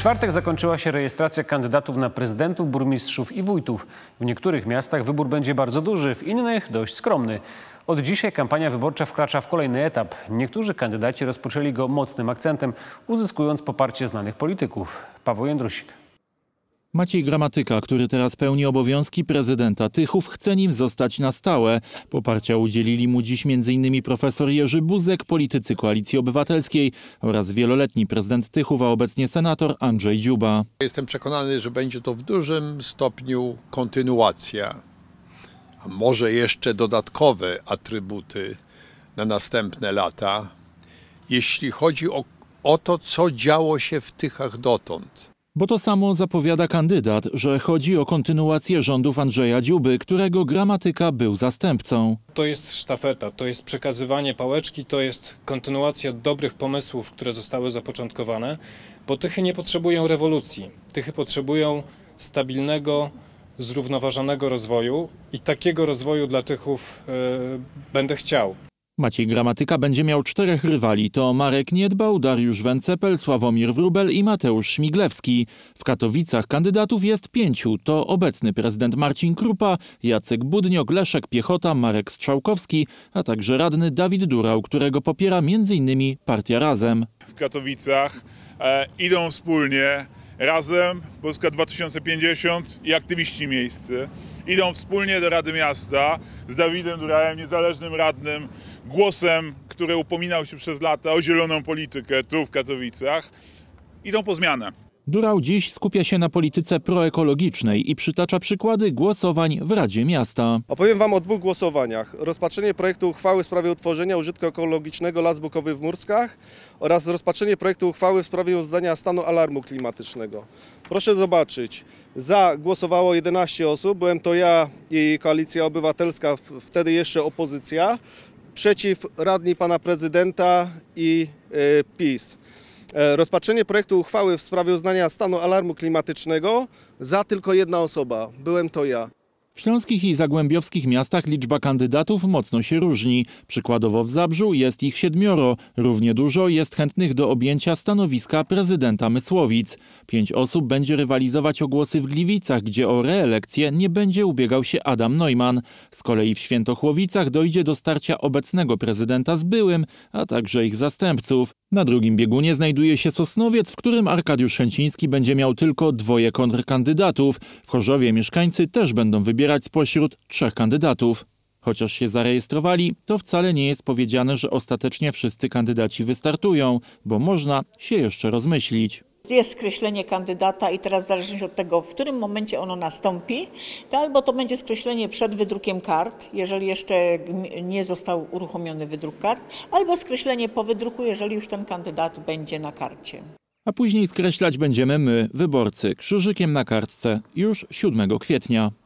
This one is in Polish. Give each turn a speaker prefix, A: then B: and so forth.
A: czwartek zakończyła się rejestracja kandydatów na prezydentów, burmistrzów i wójtów. W niektórych miastach wybór będzie bardzo duży, w innych dość skromny. Od dzisiaj
B: kampania wyborcza wkracza w kolejny etap. Niektórzy kandydaci rozpoczęli go mocnym akcentem, uzyskując poparcie znanych polityków. Paweł Jędrusik. Maciej Gramatyka, który teraz pełni obowiązki prezydenta Tychów, chce nim zostać na stałe. Poparcia udzielili mu dziś m.in. profesor Jerzy Buzek, politycy Koalicji Obywatelskiej oraz wieloletni prezydent Tychów, a obecnie senator Andrzej Dziuba. Jestem przekonany, że będzie to w dużym stopniu kontynuacja, a może jeszcze dodatkowe atrybuty na następne lata, jeśli chodzi o, o to, co
A: działo się w Tychach dotąd.
B: Bo to samo zapowiada kandydat, że chodzi o kontynuację rządów Andrzeja Dziuby, którego gramatyka był zastępcą.
A: To jest sztafeta, to jest przekazywanie pałeczki, to jest kontynuacja dobrych pomysłów, które zostały zapoczątkowane, bo tychy nie potrzebują rewolucji. Tychy potrzebują stabilnego, zrównoważonego rozwoju i takiego rozwoju dla tychów yy, będę chciał.
B: Maciej Gramatyka będzie miał czterech rywali. To Marek Niedbał, Dariusz Wencepel, Sławomir Wrubel i Mateusz Szmiglewski. W Katowicach kandydatów jest pięciu. To obecny prezydent Marcin Krupa, Jacek Budniok, Leszek Piechota, Marek Strzałkowski, a także radny Dawid Durał, którego popiera m.in. partia Razem. W Katowicach e, idą wspólnie Razem, Polska 2050 i aktywiści miejscy. Idą wspólnie do Rady Miasta z Dawidem Durałem, niezależnym radnym głosem, który upominał się przez lata o zieloną politykę tu w Katowicach,
A: idą po zmianę.
B: Durał dziś skupia się na polityce proekologicznej i przytacza przykłady głosowań w Radzie Miasta.
A: Opowiem Wam o dwóch głosowaniach. Rozpatrzenie projektu uchwały w sprawie utworzenia użytku ekologicznego Las Bukowy w Murskach oraz rozpatrzenie projektu uchwały w sprawie uznania stanu alarmu klimatycznego. Proszę zobaczyć, za głosowało 11 osób, byłem to ja i Koalicja Obywatelska, wtedy jeszcze opozycja przeciw radni pana prezydenta i e, PiS. E, rozpatrzenie projektu uchwały w sprawie uznania stanu alarmu klimatycznego za tylko jedna osoba. Byłem to ja.
B: W śląskich i zagłębiowskich miastach liczba kandydatów mocno się różni. Przykładowo w Zabrzu jest ich siedmioro. Równie dużo jest chętnych do objęcia stanowiska prezydenta Mysłowic. Pięć osób będzie rywalizować o głosy w Gliwicach, gdzie o reelekcję nie będzie ubiegał się Adam Neumann. Z kolei w Świętochłowicach dojdzie do starcia obecnego prezydenta z byłym, a także ich zastępców. Na drugim biegunie znajduje się Sosnowiec, w którym Arkadiusz Chęciński będzie miał tylko dwoje kontrkandydatów. W Chorzowie mieszkańcy też będą wybierać wybierać spośród trzech kandydatów. Chociaż się zarejestrowali, to wcale nie jest powiedziane, że ostatecznie wszyscy kandydaci wystartują, bo można się jeszcze rozmyślić
A: jest skreślenie kandydata i teraz w zależności od tego, w którym momencie ono nastąpi, to albo to będzie skreślenie przed wydrukiem kart, jeżeli jeszcze nie został uruchomiony wydruk kart, albo skreślenie po wydruku, jeżeli już ten kandydat będzie na karcie.
B: A później skreślać będziemy my, wyborcy, krzyżykiem na kartce już 7 kwietnia.